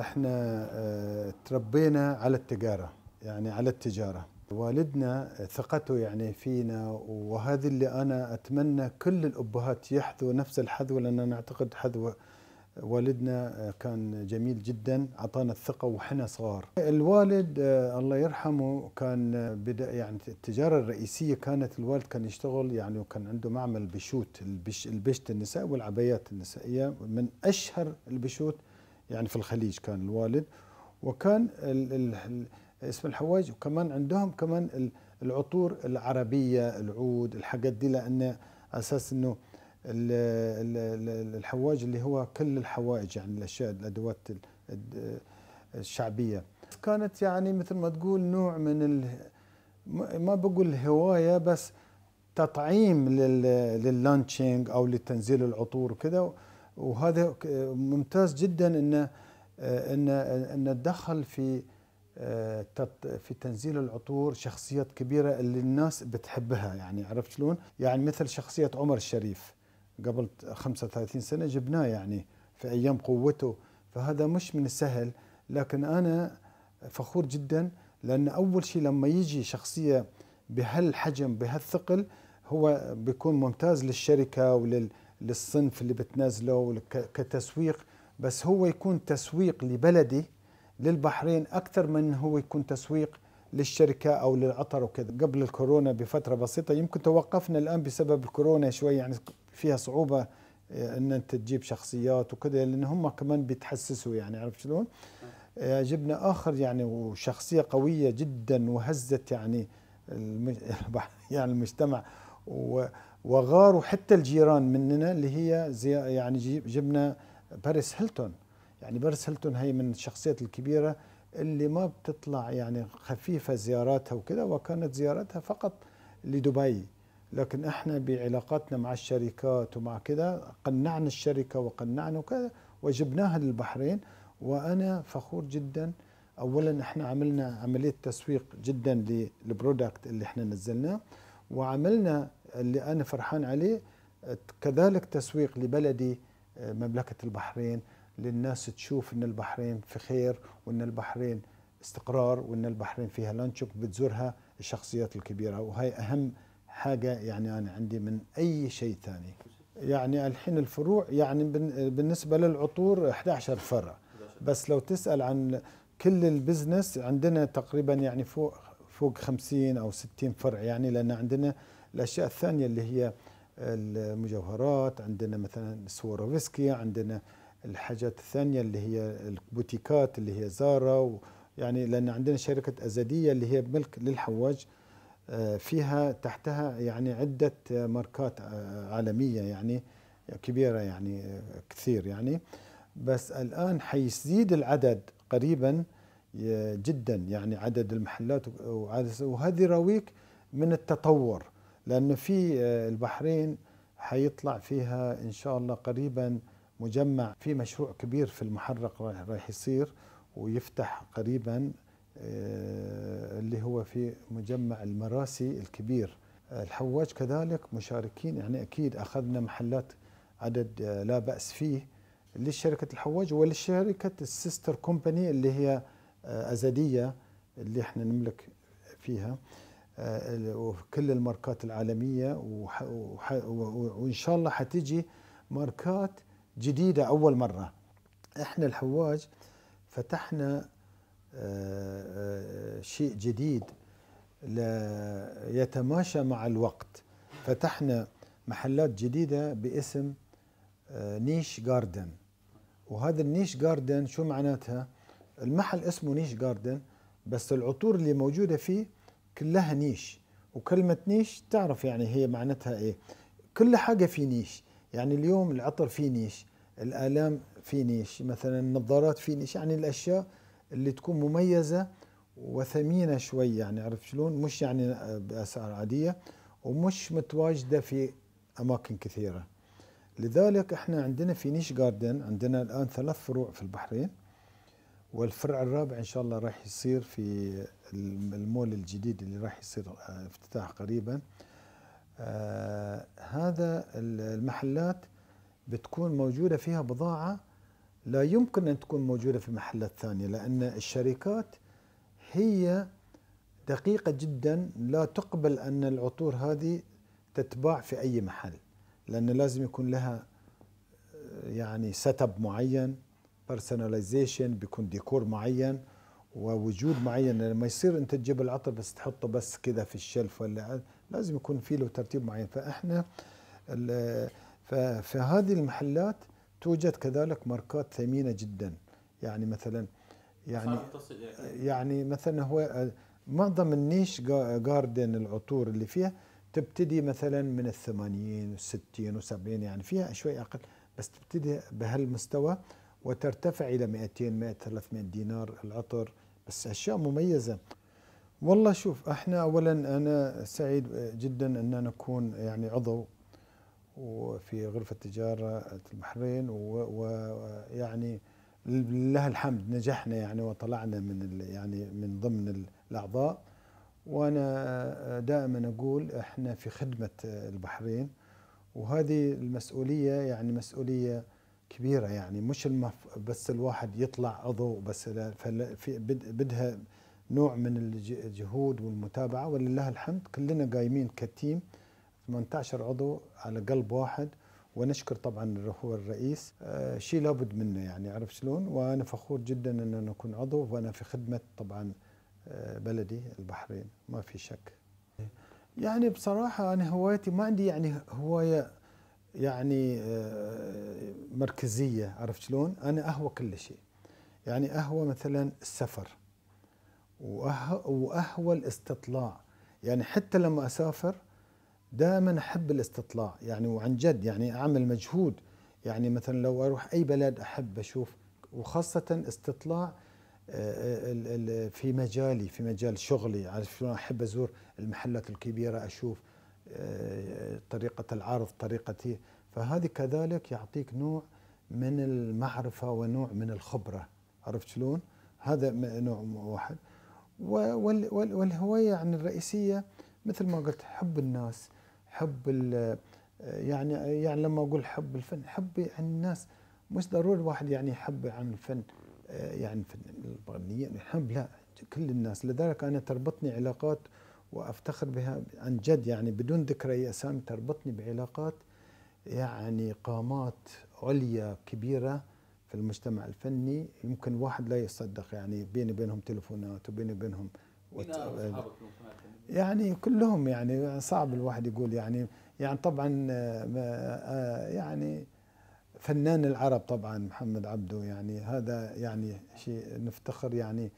احنا آه، تربينا على التجاره يعني على التجاره والدنا ثقته يعني فينا وهذا اللي انا اتمنى كل الابهات يحذوا نفس الحذو لان انا اعتقد حذو والدنا آه، كان جميل جدا اعطانا الثقه وحنا صغار الوالد آه، الله يرحمه كان بدا يعني التجاره الرئيسيه كانت الوالد كان يشتغل يعني وكان عنده معمل بشوت البش البشت النساء والعبايات النسائيه من اشهر البشوت يعني في الخليج كان الوالد وكان الـ الـ اسم الحواج وكمان عندهم كمان العطور العربيه العود الحاجات دي لان اساس انه الحواج اللي هو كل الحوائج يعني الاشياء الادوات الشعبيه كانت يعني مثل ما تقول نوع من ال ما بقول هوايه بس تطعيم لللانشينج او لتنزيل العطور وكذا وهذا ممتاز جدا ان ان ان تدخل في آه، في تنزيل العطور شخصيات كبيره اللي الناس بتحبها يعني عرفت شلون؟ يعني مثل شخصيه عمر الشريف قبل 35 سنه جبناه يعني في ايام قوته فهذا مش من السهل لكن انا فخور جدا لان اول شيء لما يجي شخصيه بهالحجم بهالثقل هو بيكون ممتاز للشركه ولل للصنف اللي بتنازله كتسويق بس هو يكون تسويق لبلدي للبحرين أكثر من هو يكون تسويق للشركة أو للعطر وكذا قبل الكورونا بفترة بسيطة يمكن توقفنا الآن بسبب الكورونا شوي يعني فيها صعوبة آه، ان انت تجيب شخصيات وكذا لان هم كمان بيتحسسوا يعني عرفت شلون؟ آه، جبنا اخر يعني وشخصيه قويه جدا وهزت يعني يعني المجتمع وغاروا حتى الجيران مننا اللي هي زي يعني جبنا باريس هيلتون يعني باريس هيلتون هي من الشخصيات الكبيره اللي ما بتطلع يعني خفيفه زياراتها وكذا وكانت زيارتها فقط لدبي لكن احنا بعلاقاتنا مع الشركات ومع كذا قنعنا الشركه وقنعنا وكذا وجبناها للبحرين وانا فخور جدا اولا احنا عملنا عمليه تسويق جدا للبرودكت اللي احنا نزلناه وعملنا اللي أنا فرحان عليه كذلك تسويق لبلدي آه، مملكة البحرين للناس تشوف أن البحرين في خير وأن البحرين استقرار وأن البحرين فيها لانشوك بتزورها الشخصيات الكبيرة وهي أهم حاجة يعني أنا عندي من أي شيء ثاني يعني الحين الفروع يعني بالنسبة للعطور 11 فرع بس لو تسأل عن كل البزنس عندنا تقريبا يعني فوق فوق 50 او 60 فرع يعني لان عندنا الاشياء الثانيه اللي هي المجوهرات عندنا مثلا سوروفسكي عندنا الحاجات الثانيه اللي هي البوتيكات اللي هي زارا يعني لان عندنا شركه ازديه اللي هي ملك للحواج آه، فيها تحتها يعني عده ماركات آه، عالميه يعني كبيره يعني آه، كثير يعني بس الان حيزيد العدد قريبا جدا يعني عدد المحلات وهذه راويك من التطور لأن في آه، البحرين حيطلع فيها إن شاء الله قريبا مجمع في مشروع كبير في المحرق رايح يصير ويفتح قريبا آه، اللي هو في مجمع المراسي الكبير الحواج كذلك مشاركين يعني أكيد أخذنا محلات عدد آه، لا بأس فيه لشركة الحواج ولشركة السيستر كومباني اللي هي آه، أزلية اللي احنا نملك فيها آه، وكل الماركات العالمية وإن شاء الله حتجي ماركات جديدة أول مرة احنا الحواج فتحنا آه، شيء جديد يتماشى مع الوقت فتحنا محلات جديدة باسم نيش جاردن وهذا النيش جاردن شو معناتها؟ المحل اسمه نيش جاردن بس العطور اللي موجودة فيه كلها نيش وكلمة نيش تعرف يعني هي معناتها ايه كل حاجة في نيش يعني اليوم العطر في نيش الآلام في نيش مثلا النظارات في نيش يعني الأشياء اللي تكون مميزة وثمينة شوي يعني عرفت شلون مش يعني بأسعار عادية ومش متواجدة في أماكن كثيرة لذلك احنا عندنا في نيش جاردن عندنا الآن ثلاث فروع في البحرين والفرع الرابع ان شاء الله راح يصير في المول الجديد اللي راح يصير آه، افتتاح قريبا آه هذا المحلات بتكون موجوده فيها بضاعه لا يمكن ان تكون موجوده في محلات ثانيه لان الشركات هي دقيقه جدا لا تقبل ان العطور هذه تتباع في اي محل لان لازم يكون لها آه، يعني سيت اب معين بيرسوناليزيشن بيكون ديكور معين ووجود معين لما يعني يصير انت تجيب العطر بس تحطه بس كذا في الشلف ولا لازم يكون في له ترتيب معين فاحنا في هذه المحلات توجد كذلك ماركات ثمينه جدا يعني مثلا يعني يعني مثلا هو معظم النيش جاردن العطور اللي فيها تبتدي مثلا من الثمانين والستين والسبعين يعني فيها شوي اقل بس تبتدي بهالمستوى وترتفع إلى 200 100 300 دينار العطر بس أشياء مميزة والله شوف احنا اولا انا سعيد جدا ان نكون يعني عضو وفي غرفة تجارة البحرين ويعني لله الحمد نجحنا يعني وطلعنا من يعني من ضمن الاعضاء وانا دائما اقول احنا في خدمة البحرين وهذه المسؤولية يعني مسؤولية كبيره يعني مش المف... بس الواحد يطلع عضو بس فل... في بدها نوع من الجهود والمتابعه ولله الحمد كلنا قايمين كتيم 18 عضو على قلب واحد ونشكر طبعا هو الرئيس أه شيء لابد منه يعني عرف شلون وانا فخور جدا ان انا اكون عضو وانا في خدمه طبعا آه، بلدي البحرين ما في شك يعني بصراحه انا هوايتي ما عندي يعني هوايه يعني آه، مركزيه عرفت شلون؟ انا اهوى كل شيء. يعني اهوى مثلا السفر واهوى الاستطلاع، يعني حتى لما اسافر دائما احب الاستطلاع يعني وعن جد يعني اعمل مجهود يعني مثلا لو اروح اي بلد احب اشوف وخاصه استطلاع آه، آه، في مجالي في مجال شغلي عارف شلون احب ازور المحلات الكبيره اشوف آه، طريقة العرض طريقتي فهذه كذلك يعطيك نوع من المعرفة ونوع من الخبرة عرفت شلون هذا نوع واحد والهواية يعني الرئيسية مثل ما قلت حب الناس حب يعني يعني لما اقول حب الفن حب عن الناس مش ضروري الواحد يعني يحب عن الفن آه، يعني الفن الغنية يعني لا كل الناس لذلك انا تربطني علاقات وافتخر بها عن جد يعني بدون ذكر اي اسامي تربطني بعلاقات يعني قامات عليا كبيره في المجتمع الفني يمكن واحد لا يصدق يعني بيني وبينهم تليفونات وبيني وبينهم يعني. يعني كلهم يعني صعب الواحد يقول يعني يعني طبعا آه، آه، يعني فنان العرب طبعا محمد عبده يعني هذا يعني شيء نفتخر يعني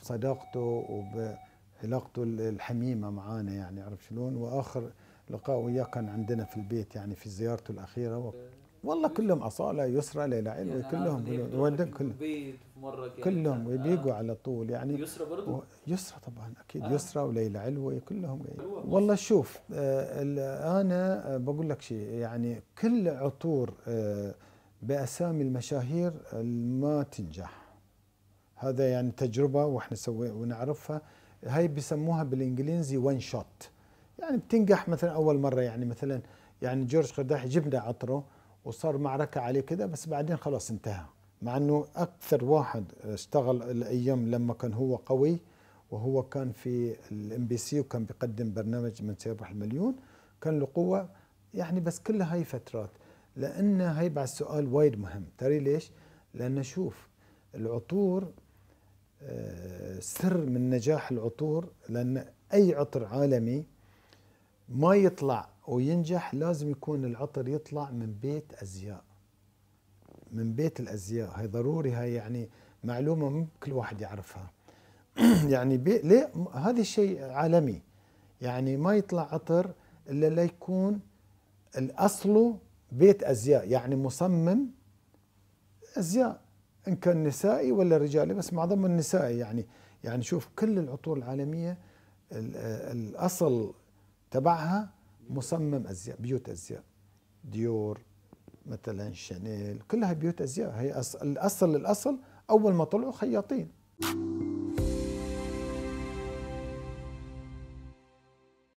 بصداقته وب علاقته الحميمه معانا يعني عرفت شلون واخر لقاء وياه كان عندنا في البيت يعني في زيارته الاخيره و... والله كلهم اصاله يسرى ليلى علوي يعني كلهم ودن كلهم كلهم آه. ويبيقوا على طول يعني يسرى برضه و... يسرى طبعا اكيد آه. يسرى وليلى علوي كلهم والله شوف آه انا آه، بقول لك شيء يعني كل عطور آه باسامي المشاهير ما تنجح هذا يعني تجربه واحنا سوي ونعرفها هاي بيسموها بالانجليزي وان شوت يعني بتنجح مثلا اول مره يعني مثلا يعني جورج قرداح جبنا عطره وصار معركه عليه كده بس بعدين خلاص انتهى مع انه اكثر واحد اشتغل الايام لما كان هو قوي وهو كان في الام بي سي وكان بيقدم برنامج من سيربح المليون كان له قوه يعني بس كل هاي فترات لان هي بعد سؤال وايد مهم ترى ليش؟ لان شوف العطور سر من نجاح العطور لأن أي عطر عالمي ما يطلع وينجح لازم يكون العطر يطلع من بيت أزياء من بيت الأزياء هاي ضروري هاي يعني معلومة مو كل واحد يعرفها يعني بي ليه هذا شيء عالمي يعني ما يطلع عطر إلا ليكون الاصله بيت أزياء يعني مصمم أزياء ان كان نسائي ولا رجالي بس معظمهم النسائي يعني يعني شوف كل العطور العالميه الاصل تبعها مصمم ازياء بيوت ازياء ديور مثلا شانيل كلها بيوت ازياء هي أصل الاصل الاصل اول ما طلعوا خياطين